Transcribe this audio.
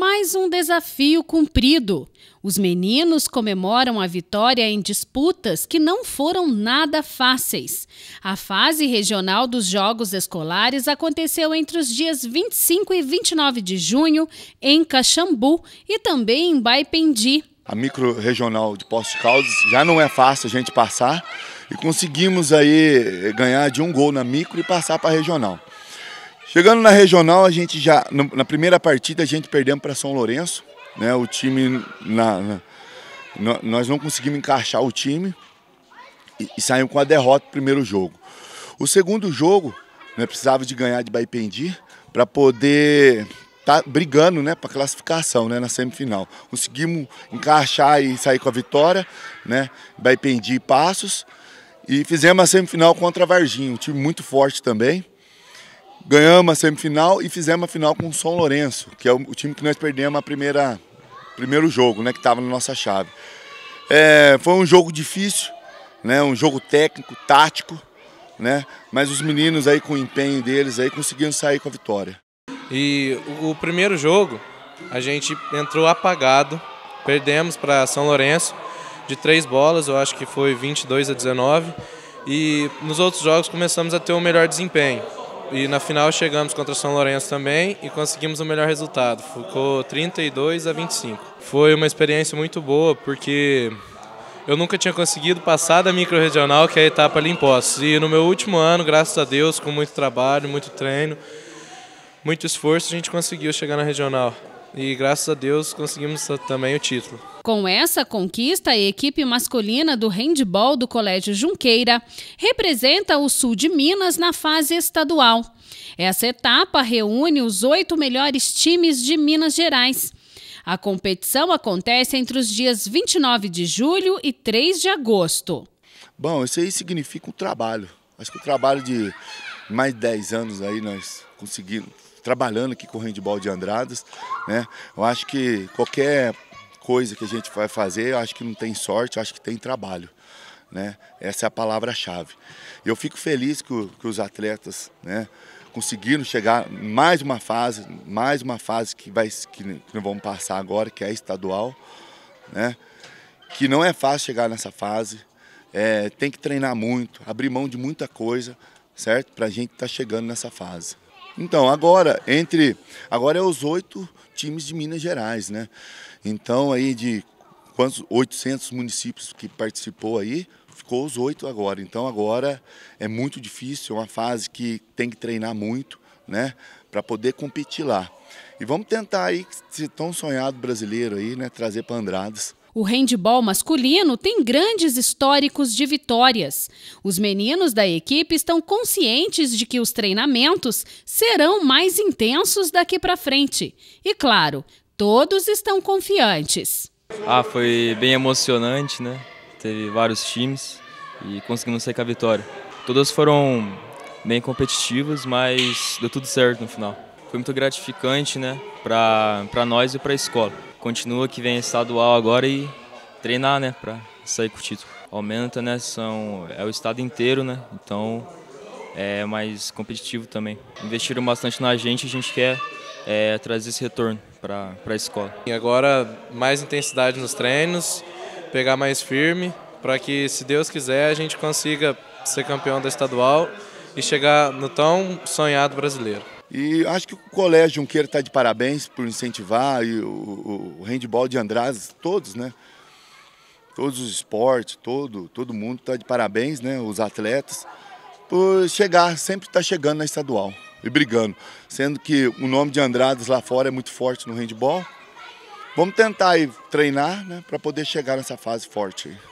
mais um desafio cumprido. Os meninos comemoram a vitória em disputas que não foram nada fáceis. A fase regional dos Jogos Escolares aconteceu entre os dias 25 e 29 de junho em Caxambu e também em Baipendi. A micro-regional de Poços Caldas já não é fácil a gente passar e conseguimos aí ganhar de um gol na micro e passar para a regional. Chegando na regional, a gente já na primeira partida a gente perdemos para São Lourenço, né? O time na, na nós não conseguimos encaixar o time e, e saímos com a derrota no primeiro jogo. O segundo jogo, né, precisava de ganhar de Baipendi para poder estar tá brigando, né, para classificação, né, na semifinal. Conseguimos encaixar e sair com a vitória, né? Baipendi e Passos e fizemos a semifinal contra a Varginha, um time muito forte também ganhamos a semifinal e fizemos a final com o São Lourenço, que é o, time que nós perdemos a primeira primeiro jogo, né, que estava na nossa chave. É, foi um jogo difícil, né, um jogo técnico, tático, né, mas os meninos aí com o empenho deles aí conseguiram sair com a vitória. E o, o primeiro jogo a gente entrou apagado, perdemos para São Lourenço de três bolas, eu acho que foi 22 a 19. E nos outros jogos começamos a ter um melhor desempenho. E na final chegamos contra São Lourenço também e conseguimos o melhor resultado. Ficou 32 a 25. Foi uma experiência muito boa porque eu nunca tinha conseguido passar da micro-regional, que é a etapa ali em postos. E no meu último ano, graças a Deus, com muito trabalho, muito treino, muito esforço, a gente conseguiu chegar na regional e graças a Deus conseguimos também o título. Com essa conquista, a equipe masculina do handball do Colégio Junqueira representa o sul de Minas na fase estadual. Essa etapa reúne os oito melhores times de Minas Gerais. A competição acontece entre os dias 29 de julho e 3 de agosto. Bom, isso aí significa um trabalho. Acho que o um trabalho de mais de 10 anos aí nós conseguimos trabalhando aqui com o handball de Andradas. Né? Eu acho que qualquer coisa que a gente vai fazer, eu acho que não tem sorte, eu acho que tem trabalho. Né? Essa é a palavra-chave. Eu fico feliz que, o, que os atletas né, conseguiram chegar mais uma fase, mais uma fase que, vai, que nós vamos passar agora, que é estadual, né? que não é fácil chegar nessa fase, é, tem que treinar muito, abrir mão de muita coisa, certo? Para a gente estar tá chegando nessa fase. Então, agora, entre. Agora é os oito times de Minas Gerais, né? Então, aí de quantos 800 municípios que participou aí, ficou os oito agora. Então, agora é muito difícil, é uma fase que tem que treinar muito, né? Para poder competir lá. E vamos tentar aí, se tão sonhado brasileiro aí, né? Trazer para Andradas. O handball masculino tem grandes históricos de vitórias. Os meninos da equipe estão conscientes de que os treinamentos serão mais intensos daqui para frente. E claro, todos estão confiantes. Ah, foi bem emocionante, né? Teve vários times e conseguimos sair com a vitória. Todas foram bem competitivas, mas deu tudo certo no final. Foi muito gratificante, né, para nós e para a escola. Continua que vem estadual agora e treinar, né, para sair com o título. Aumenta, né, são, é o estado inteiro, né, então é mais competitivo também. Investiram bastante na gente, a gente quer é, trazer esse retorno para a escola. E agora mais intensidade nos treinos, pegar mais firme, para que, se Deus quiser, a gente consiga ser campeão da estadual e chegar no tão sonhado brasileiro. E acho que o Colégio Junqueiro está de parabéns por incentivar e o, o handball de Andrade, todos, né? Todos os esportes, todo, todo mundo está de parabéns, né? Os atletas, por chegar, sempre está chegando na estadual e brigando. Sendo que o nome de Andrade lá fora é muito forte no handball. Vamos tentar aí treinar, né? Para poder chegar nessa fase forte aí.